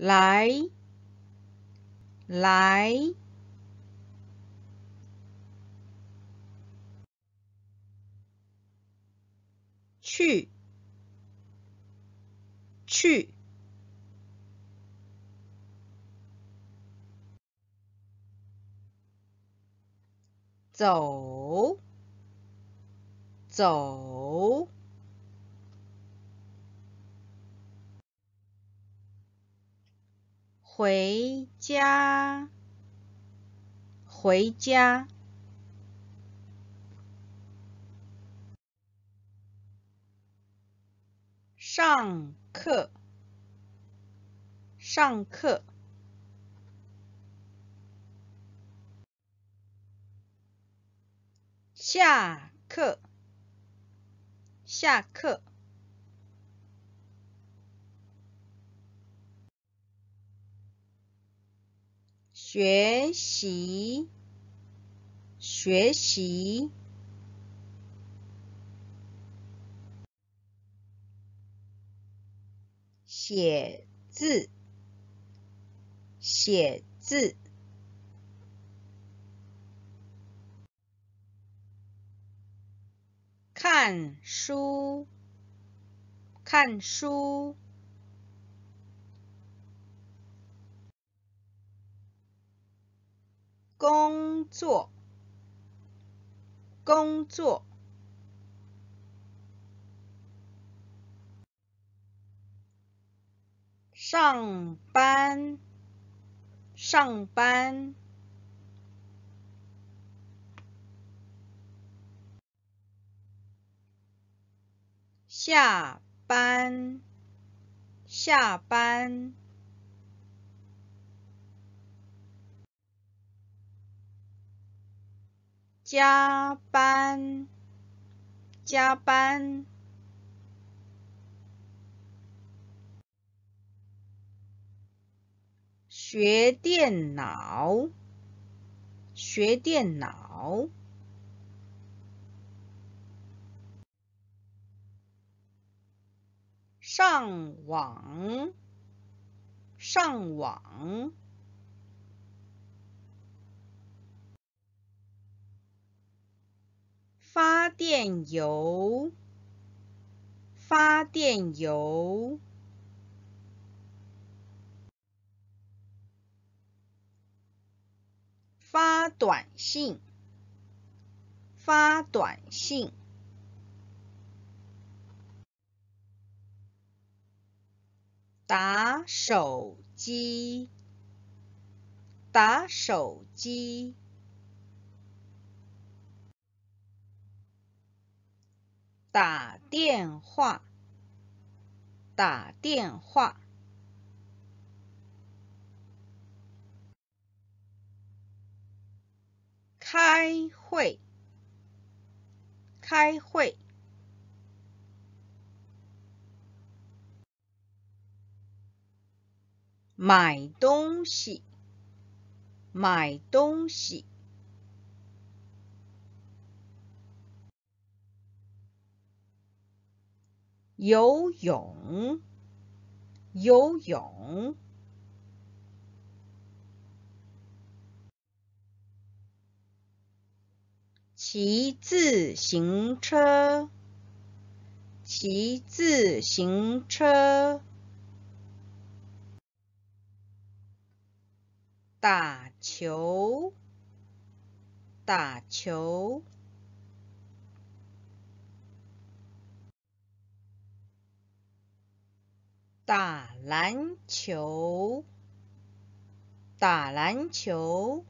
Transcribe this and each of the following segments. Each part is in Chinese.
来，来，去，去，走，走。回家，回家。上课，上课。下课，下课。学习，学习，写字，写字，看书，看书。工作，工作，上班，上班，下班，下班。加班，加班，学电脑，学电脑，上网，上网。发电油，发电油，发短信，发短信，打手机，打手机。打电话，打电话，开会，开会，买东西，买东西。游泳，游泳，骑自行车，骑自行车，打球，打球。打篮球，打篮球，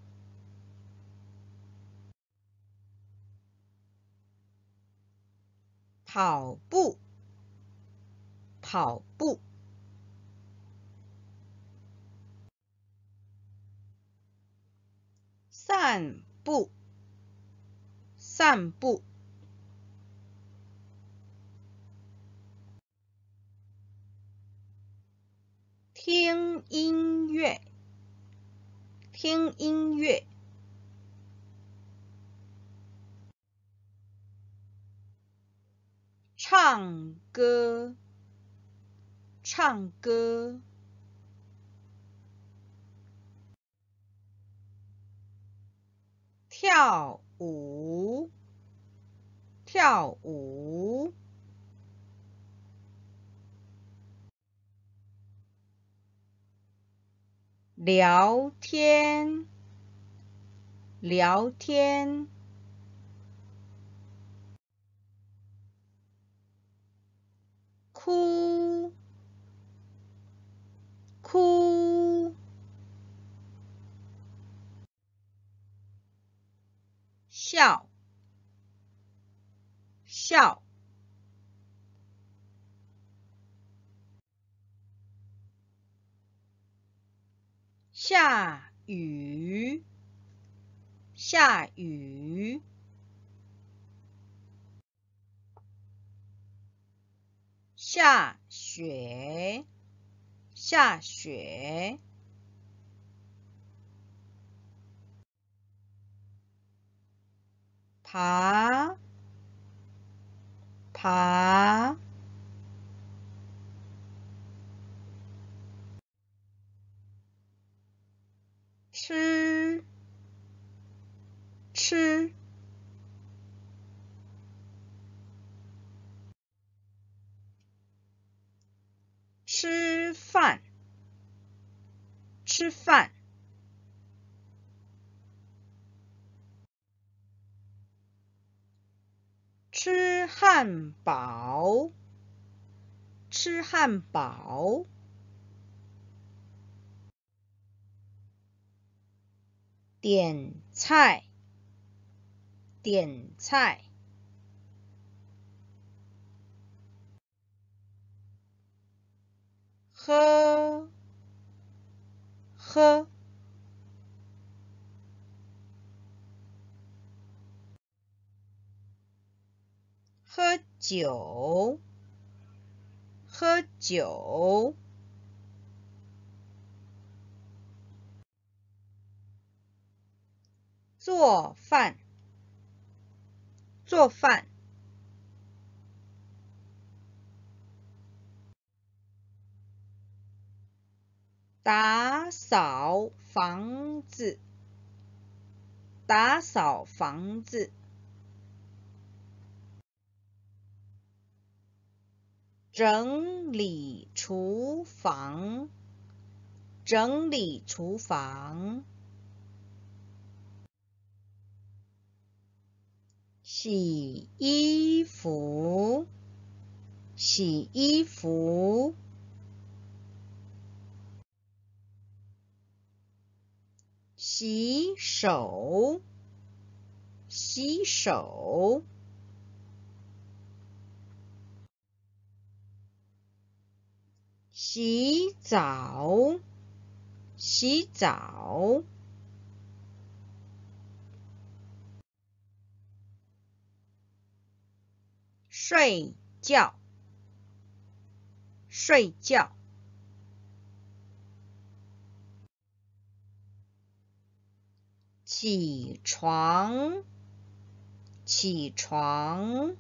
跑步，跑步，散步，散步。听音乐，听音乐，唱歌，唱歌，跳舞，跳舞。聊天，聊天，哭，哭，笑，笑。下雨，下雨，下雪，下雪，爬，爬。吃，吃饭，吃饭，吃汉堡，吃汉堡，点菜。点菜，喝，喝，喝酒，喝酒，做饭。做饭，打扫房子，打扫房子，整理厨房，整理厨房。洗衣服，洗衣服，洗手，洗手，洗澡，洗澡。睡觉，睡觉，起床，起床。